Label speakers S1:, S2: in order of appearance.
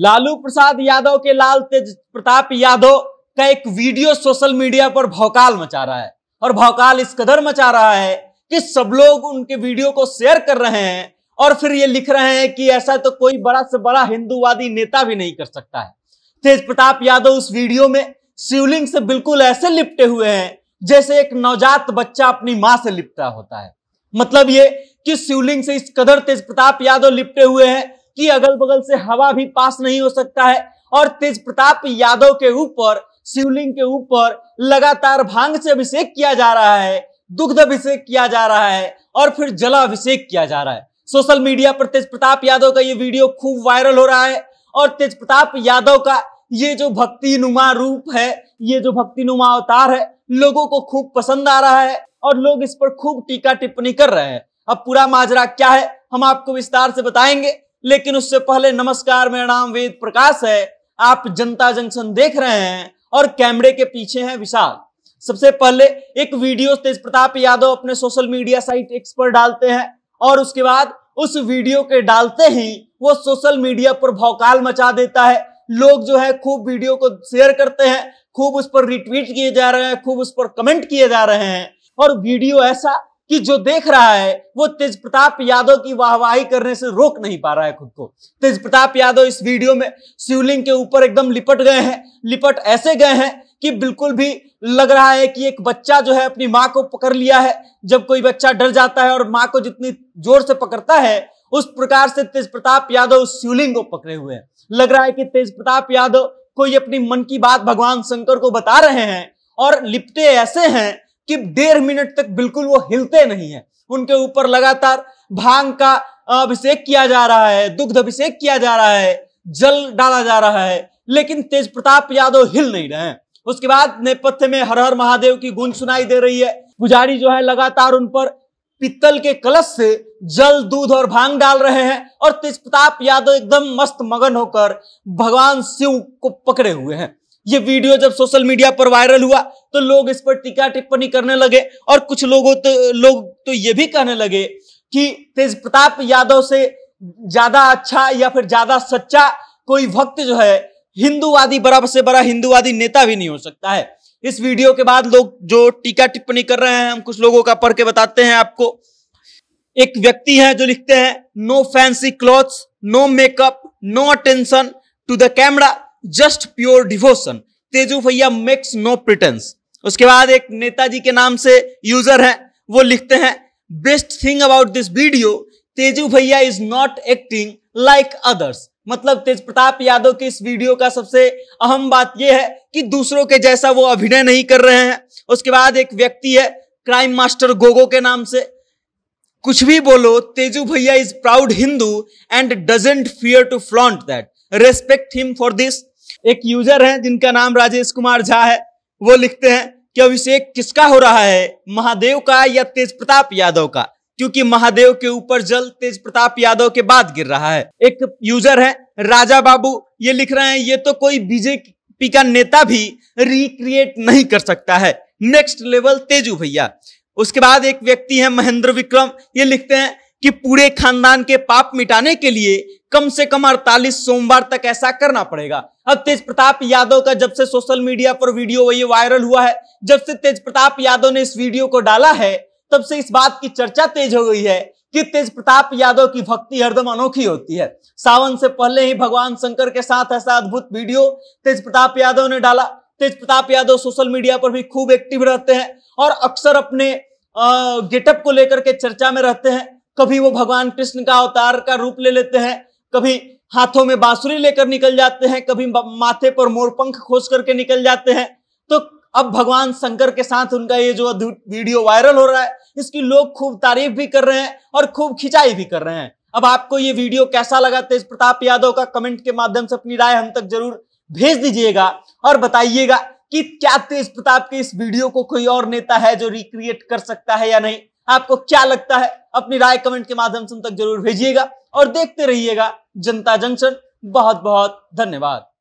S1: लालू प्रसाद यादव के लाल तेज प्रताप यादव का एक वीडियो सोशल मीडिया पर भौकाल मचा रहा है और भौकाल इस कदर मचा रहा है कि सब लोग उनके वीडियो को शेयर कर रहे हैं और फिर ये लिख रहे हैं कि ऐसा तो कोई बड़ा से बड़ा हिंदूवादी नेता भी नहीं कर सकता है तेज प्रताप यादव उस वीडियो में शिवलिंग से बिल्कुल ऐसे लिपटे हुए हैं जैसे एक नवजात बच्चा अपनी माँ से लिपटा होता है मतलब ये कि शिवलिंग से इस कदर तेज प्रताप यादव लिपटे हुए हैं कि अगल बगल से हवा भी पास नहीं हो सकता है और तेज प्रताप यादव के ऊपर शिवलिंग के ऊपर लगातार भांग से अभिषेक किया जा रहा है दुग्ध अभिषेक किया जा रहा है और फिर जलाभिषेक किया जा रहा है सोशल मीडिया पर तेज प्रताप यादव का ये वीडियो खूब वायरल हो रहा है और तेज प्रताप यादव का ये जो भक्ति नुमा रूप है ये जो भक्ति नुमा अवतार है लोगों को खूब पसंद आ रहा है और लोग इस पर खूब टीका टिप्पणी कर रहे हैं अब पूरा माजरा क्या है हम आपको विस्तार से बताएंगे लेकिन उससे पहले नमस्कार मेरा नाम वेद प्रकाश है आप जनता जंक्शन देख रहे हैं और कैमरे के पीछे हैं विशाल सबसे पहले एक वीडियो तेज प्रताप यादव अपने सोशल मीडिया साइट एक्स पर डालते हैं और उसके बाद उस वीडियो के डालते ही वो सोशल मीडिया पर भौकाल मचा देता है लोग जो है खूब वीडियो को शेयर करते हैं खूब उस पर रिट्वीट किए जा रहे हैं खूब उस पर कमेंट किए जा रहे हैं और वीडियो ऐसा कि जो देख रहा है वो तेज प्रताप यादव की वाहवाही करने से रोक नहीं पा रहा है खुद को तेज प्रताप यादव इस वीडियो में शिवलिंग के ऊपर एकदम लिपट गए हैं लिपट ऐसे गए हैं कि बिल्कुल भी लग रहा है कि एक बच्चा जो है अपनी माँ को पकड़ लिया है जब कोई बच्चा डर जाता है और माँ को जितनी जोर से पकड़ता है उस प्रकार से तेज प्रताप यादव उस शिवलिंग को पकड़े हुए हैं लग रहा है कि तेज प्रताप यादव कोई अपनी मन की बात भगवान शंकर को बता रहे हैं और लिपटे ऐसे हैं कि डेढ़ मिनट तक बिल्कुल वो हिलते नहीं है उनके ऊपर लगातार भांग का अभिषेक किया जा रहा है दुग्ध अभिषेक किया जा रहा है जल डाला जा रहा है लेकिन तेज प्रताप यादव हिल नहीं रहे हैं उसके बाद नेपथ्य में हर हर महादेव की गूंज सुनाई दे रही है पुजारी जो है लगातार उन पर पित्तल के कलश से जल दूध और भांग डाल रहे हैं और तेज प्रताप यादव एकदम मस्त मगन होकर भगवान शिव को पकड़े हुए हैं ये वीडियो जब सोशल मीडिया पर वायरल हुआ तो लोग इस पर टीका टिप्पणी करने लगे और कुछ लोगों तो लोग तो ये भी कहने लगे कि तेज प्रताप यादव से ज्यादा अच्छा या फिर ज्यादा सच्चा कोई भक्त जो है हिंदूवादी बराबर से बड़ा हिंदूवादी नेता भी नहीं हो सकता है इस वीडियो के बाद लोग जो टीका टिप्पणी कर रहे हैं हम कुछ लोगों का पढ़ के बताते हैं आपको एक व्यक्ति है जो लिखते हैं no fancy clothes no makeup no attention to the camera just pure devotion Teju bhaiya makes no pretence उसके बाद एक नेताजी के नाम से यूजर है वो लिखते हैं best thing about this video Teju bhaiya is not acting like others मतलब तेज प्रताप यादव के इस वीडियो का सबसे अहम बात यह है कि दूसरों के जैसा वो अभिनय नहीं कर रहे हैं उसके बाद एक व्यक्ति है क्राइम मास्टर गोगो के नाम से कुछ भी बोलो Teju bhaiya is proud Hindu and doesn't fear to flaunt that respect him for this एक यूजर है जिनका नाम राजेश कुमार झा है वो लिखते हैं कि अभिषेक किसका हो रहा है महादेव का या तेज प्रताप यादव का क्योंकि महादेव के ऊपर जल तेज प्रताप यादव के बाद गिर रहा है एक यूजर है राजा बाबू ये लिख रहे हैं ये तो कोई बीजेपी का नेता भी रिक्रिएट नहीं कर सकता है नेक्स्ट लेवल तेजू भैया उसके बाद एक व्यक्ति है महेंद्र विक्रम ये लिखते हैं कि पूरे खानदान के पाप मिटाने के लिए कम से कम 48 सोमवार तक ऐसा करना पड़ेगा अब तेज प्रताप यादव का जब से सोशल मीडिया पर वीडियो वही वायरल हुआ है जब से तेज प्रताप यादव ने इस वीडियो को डाला है तब से इस बात की चर्चा तेज हो गई है कि तेज प्रताप यादव की भक्ति हरदम अनोखी होती है सावन से पहले ही भगवान शंकर के साथ ऐसा अद्भुत वीडियो तेज प्रताप यादव ने डाला तेज प्रताप यादव सोशल मीडिया पर भी खूब एक्टिव रहते हैं और अक्सर अपने गेटअप को लेकर के चर्चा में रहते हैं कभी वो भगवान कृष्ण का अवतार का रूप ले लेते हैं कभी हाथों में बांसुरी लेकर निकल जाते हैं कभी माथे पर मोरपंख खोज करके निकल जाते हैं तो अब भगवान शंकर के साथ उनका ये जो वीडियो वायरल हो रहा है इसकी लोग खूब तारीफ भी कर रहे हैं और खूब खिंचाई भी कर रहे हैं अब आपको ये वीडियो कैसा लगा तेज प्रताप यादव का कमेंट के माध्यम से अपनी राय हम तक जरूर भेज दीजिएगा और बताइएगा कि क्या तेज प्रताप के इस वीडियो को कोई और नेता है जो रिक्रिएट कर सकता है या नहीं आपको क्या लगता है अपनी राय कमेंट के माध्यम से हम तक जरूर भेजिएगा और देखते रहिएगा जनता जंक्शन बहुत बहुत धन्यवाद